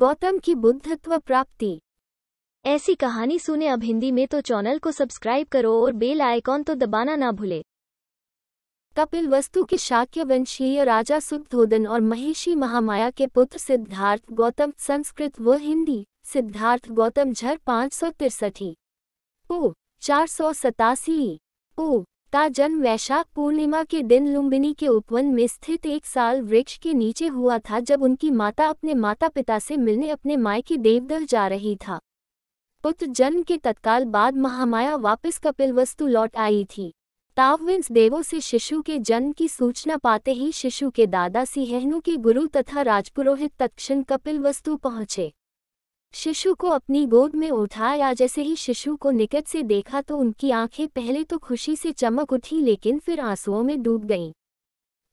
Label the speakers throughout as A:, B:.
A: गौतम की बुद्धत्व प्राप्ति ऐसी कहानी सुने अब हिंदी में तो चैनल को सब्सक्राइब करो और बेल आइकॉन तो दबाना ना भूले कपिल वस्तु के शाक्य वंशीय राजा सुखोधन और महेशी महामाया के पुत्र सिद्धार्थ गौतम संस्कृत व हिंदी सिद्धार्थ गौतम झर पाँच सौ तिरसठी ओ चार सौ सतासी ओ का जन्म वैशाख पूर्णिमा के दिन लुम्बिनी के उपवन में स्थित एक साल वृक्ष के नीचे हुआ था जब उनकी माता अपने माता पिता से मिलने अपने मायके देवदल जा रही था पुत्र जन्म के तत्काल बाद महामाया वापस कपिलवस्तु लौट आई थी तावविंस देवों से शिशु के जन्म की सूचना पाते ही शिशु के दादा सिंहनु के गुरु तथा राजपुरोहित तत्क्षण कपिलवस्तु पहुंचे शिशु को अपनी गोद में उठाया जैसे ही शिशु को निकट से देखा तो उनकी आंखें पहले तो खुशी से चमक उठी लेकिन फिर आंसुओं में डूब गईं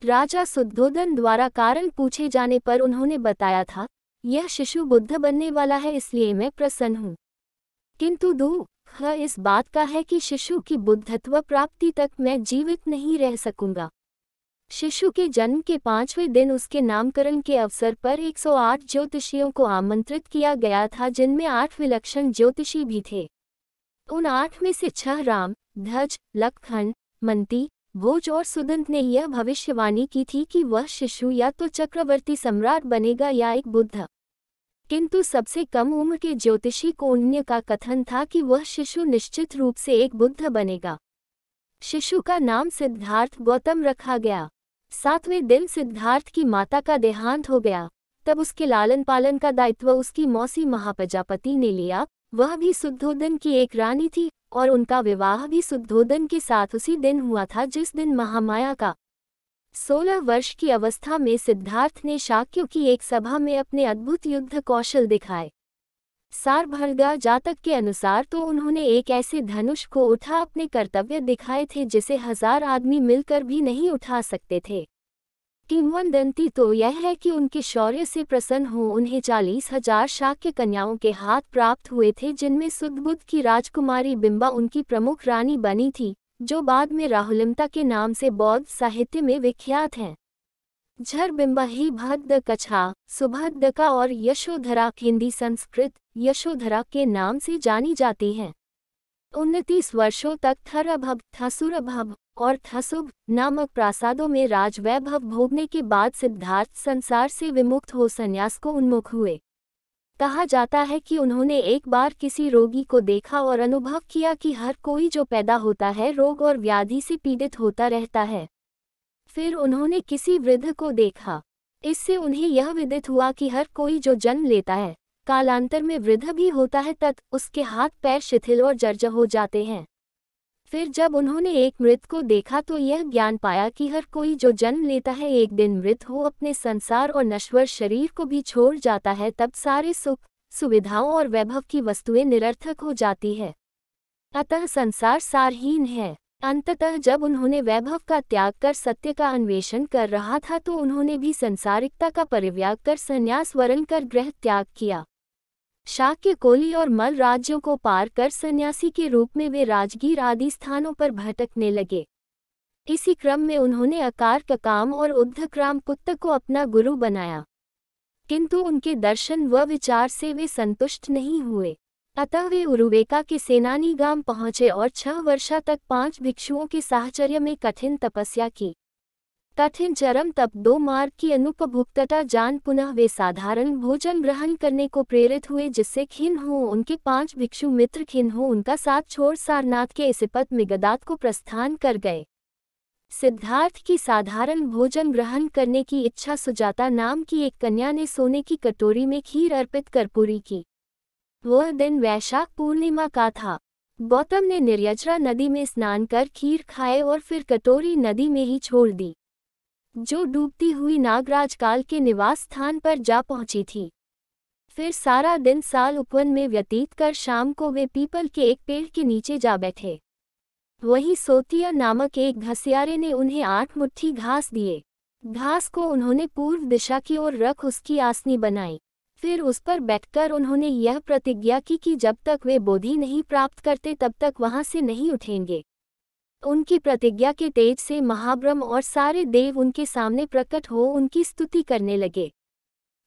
A: राजा सुद्धोधन द्वारा कारण पूछे जाने पर उन्होंने बताया था यह शिशु बुद्ध बनने वाला है इसलिए मैं प्रसन्न हूँ किंतु दुख इस बात का है कि शिशु की बुद्धत्व प्राप्ति तक मैं जीवित नहीं रह सकूंगा शिशु के जन्म के पांचवें दिन उसके नामकरण के अवसर पर 108 ज्योतिषियों को आमंत्रित किया गया था जिनमें आठ विलक्षण ज्योतिषी भी थे उन आठ में से छह राम ध्वज लखखंड मंती भोज और सुदंत ने यह भविष्यवाणी की थी कि वह शिशु या तो चक्रवर्ती सम्राट बनेगा या एक बुद्ध किंतु सबसे कम उम्र के ज्योतिषी कोण्य का कथन था कि वह शिशु निश्चित रूप से एक बुद्ध बनेगा शिशु का नाम सिद्धार्थ गौतम रखा गया सातवें दिन सिद्धार्थ की माता का देहांत हो गया तब उसके लालन पालन का दायित्व उसकी मौसी महाप्रजापति ने लिया वह भी शुद्धोदन की एक रानी थी और उनका विवाह भी शुद्धोदन के साथ उसी दिन हुआ था जिस दिन महामाया का सोलह वर्ष की अवस्था में सिद्धार्थ ने शाक्यों की एक सभा में अपने अद्भुत युद्ध कौशल दिखाए सारभर्गा जातक के अनुसार तो उन्होंने एक ऐसे धनुष को उठा अपने कर्तव्य दिखाए थे जिसे हजार आदमी मिलकर भी नहीं उठा सकते थे किंवदंती तो यह है कि उनके शौर्य से प्रसन्न हो उन्हें चालीस हजार शाक्य कन्याओं के हाथ प्राप्त हुए थे जिनमें सुदबुद्ध की राजकुमारी बिंबा उनकी प्रमुख रानी बनी थी जो बाद में राहुलिमता के नाम से बौद्ध साहित्य में विख्यात हैं ही भद्द कछा सुभद्दका और यशोधरा हिंदी संस्कृत यशोधरा के नाम से जानी जाती हैं उनतीस वर्षों तक थरअभभ थसुरभभ और थसुभ नामक प्रासादों में राजवैभव भोगने के बाद सिद्धार्थ संसार से विमुक्त हो संन्यास को उन्मुख हुए कहा जाता है कि उन्होंने एक बार किसी रोगी को देखा और अनुभव किया कि हर कोई जो पैदा होता है रोग और व्याधि से पीड़ित होता रहता है फिर उन्होंने किसी वृद्ध को देखा इससे उन्हें यह विदित हुआ कि हर कोई जो जन्म लेता है कालांतर में वृद्ध भी होता है तत् उसके हाथ पैर शिथिल और जर्ज हो जाते हैं फिर जब उन्होंने एक मृत को देखा तो यह ज्ञान पाया कि हर कोई जो जन्म लेता है एक दिन मृत हो अपने संसार और नश्वर शरीर को भी छोड़ जाता है तब सारे सुख सुविधाओं और वैभव की वस्तुएं निरर्थक हो जाती है अतः संसार सारहीन है अंततः जब उन्होंने वैभव का त्याग कर सत्य का अन्वेषण कर रहा था तो उन्होंने भी संसारिकता का परिव्याग कर संन्यास वरण कर ग्रह त्याग किया शाक्य कोली और मल राज्यों को पार कर सन्यासी के रूप में वे राजगीर आदि स्थानों पर भटकने लगे इसी क्रम में उन्होंने अकार का काम और उद्धक्राम पुत्र को अपना गुरु बनाया किंतु उनके दर्शन व विचार से वे संतुष्ट नहीं हुए अतः वे उरुवेका के सेनानी गांव पहुंचे और छह वर्षा तक पांच भिक्षुओं के साहचर्य में कठिन तपस्या की कठिन चरम तप दो मार्ग की अनुपभुक्तता जान पुनः वे साधारण भोजन ग्रहण करने को प्रेरित हुए जिससे खिन हो उनके पांच भिक्षु मित्र खिन हो उनका साथ छोड़ सारनाथ के इसिपत मिगदात को प्रस्थान कर गए सिद्धार्थ की साधारण भोजन ग्रहण करने की इच्छा सुजाता नाम की एक कन्या ने सोने की कटोरी में खीर अर्पित कर पूरी की वह दिन वैशाख पूर्णिमा का था गौतम ने निर्यजरा नदी में स्नान कर खीर खाए और फिर कटोरी नदी में ही छोड़ दी जो डूबती हुई नागराज काल के निवास स्थान पर जा पहुंची थी फिर सारा दिन साल उपवन में व्यतीत कर शाम को वे पीपल के एक पेड़ के नीचे जा बैठे वहीं सोतिया नामक एक घसियारे ने उन्हें आठ मुट्ठी घास दिए घास को उन्होंने पूर्व दिशा की ओर रख उसकी आसनी बनाई फिर उस पर बैठकर उन्होंने यह प्रतिज्ञा की कि जब तक वे बोधि नहीं प्राप्त करते तब तक वहां से नहीं उठेंगे उनकी प्रतिज्ञा के तेज से महाब्रह्म और सारे देव उनके सामने प्रकट हो उनकी स्तुति करने लगे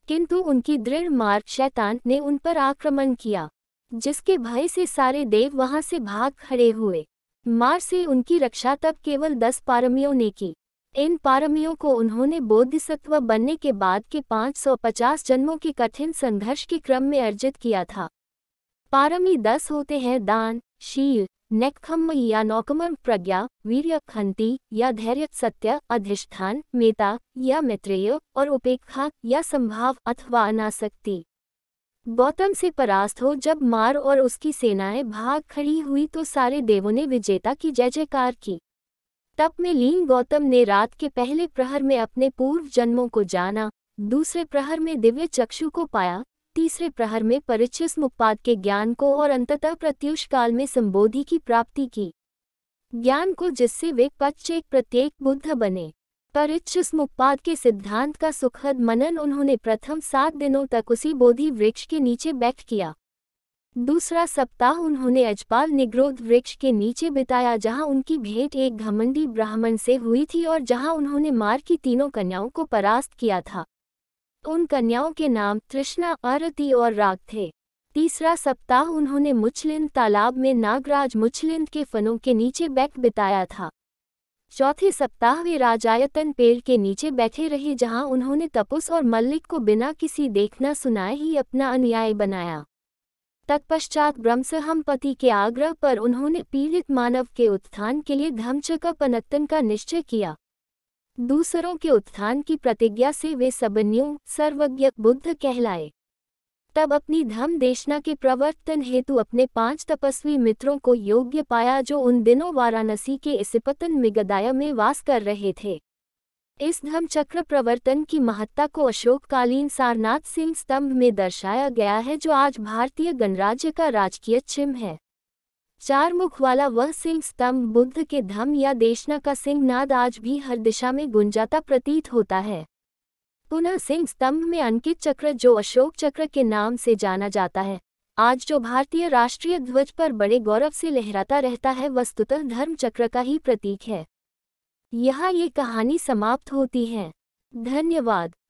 A: किंतु उनकी दृढ़ मार्ग शैतान ने उन पर आक्रमण किया जिसके भय से सारे देव वहां से भाग खड़े हुए मार से उनकी रक्षा तब केवल दस पारमियों ने की इन पारमियों को उन्होंने बोधिसत्व बनने के बाद के 550 जन्मों के कठिन संघर्ष के क्रम में अर्जित किया था पारमी दस होते हैं दान शील नेकखम्म या नौकमर्म प्रज्ञा वीर्य खंती या धैर्य सत्य अधिष्ठान मेता या मित्रेय और उपेक्षा या संभाव अथवा अनासक्ति गौतम से परास्त हो जब मार और उसकी सेनाएं भाग खड़ी हुई तो सारे देवों ने विजेता की जय जयकार की तप में लीन गौतम ने रात के पहले प्रहर में अपने पूर्व जन्मों को जाना दूसरे प्रहर में दिव्य चक्षु को पाया तीसरे प्रहर में परिचिस मुक्पाद के ज्ञान को और अंततः प्रत्युष काल में संबोधि की प्राप्ति की ज्ञान को जिससे वे पच्चेक प्रत्येक बुद्ध बने परिचिस मुक्पाद के सिद्धांत का सुखद मनन उन्होंने प्रथम सात दिनों तक उसी बोधि वृक्ष के नीचे बैठ किया दूसरा सप्ताह उन्होंने अजपाल निग्रोध वृक्ष के नीचे बिताया जहां उनकी भेंट एक घमंडी ब्राह्मण से हुई थी और जहां उन्होंने मार की तीनों कन्याओं को परास्त किया था उन कन्याओं के नाम तृष्णा आरती और राग थे तीसरा सप्ताह उन्होंने मुछलिंद तालाब में नागराज मुछलिंद के फनों के नीचे बैठ बिताया था चौथे सप्ताह वे राजायतन पेड़ के नीचे बैठे रहे जहां उन्होंने तपुस और मल्लिक को बिना किसी देखना सुनाए ही अपना अन्याय बनाया तत्पश्चात ब्रह्मसहम पति के आग्रह पर उन्होंने पीड़ित मानव के उत्थान के लिए धमचक पनत्तन का निश्चय किया दूसरों के उत्थान की प्रतिज्ञा से वे सबन्यु सर्वज्ञ बुद्ध कहलाए तब अपनी धम देशना के प्रवर्तन हेतु अपने पांच तपस्वी मित्रों को योग्य पाया जो उन दिनों वाराणसी के इसपतन मिगदाया में वास कर रहे थे इस धर्मचक्र चक्र प्रवर्तन की महत्ता को अशोककालीन सारनाथ सिंह स्तंभ में दर्शाया गया है जो आज भारतीय गणराज्य का राजकीय चिन्ह है चार मुख वाला वह सिंह स्तंभ बुद्ध के धम या देशना का सिंह नाद आज भी हर दिशा में गुंजाता प्रतीत होता है पुनः सिंह स्तंभ में अंकित चक्र जो अशोक चक्र के नाम से जाना जाता है आज जो भारतीय राष्ट्रीय ध्वज पर बड़े गौरव से लहराता रहता है वस्तुतः धर्म चक्र का ही प्रतीक है यहाँ ये कहानी समाप्त होती है धन्यवाद